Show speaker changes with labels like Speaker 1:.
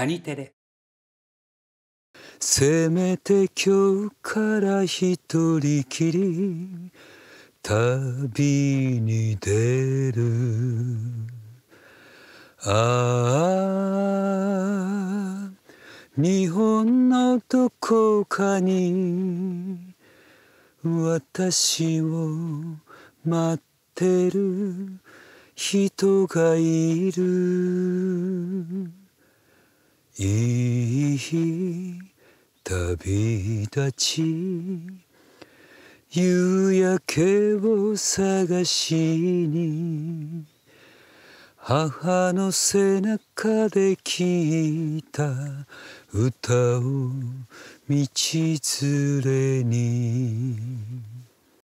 Speaker 1: 谷テレ
Speaker 2: せめて今日から一人きり旅に出るああ日本のどこかに私を待ってる人がいるいい日旅立ち夕焼けを探しに母の背中で聞いた歌を道連れに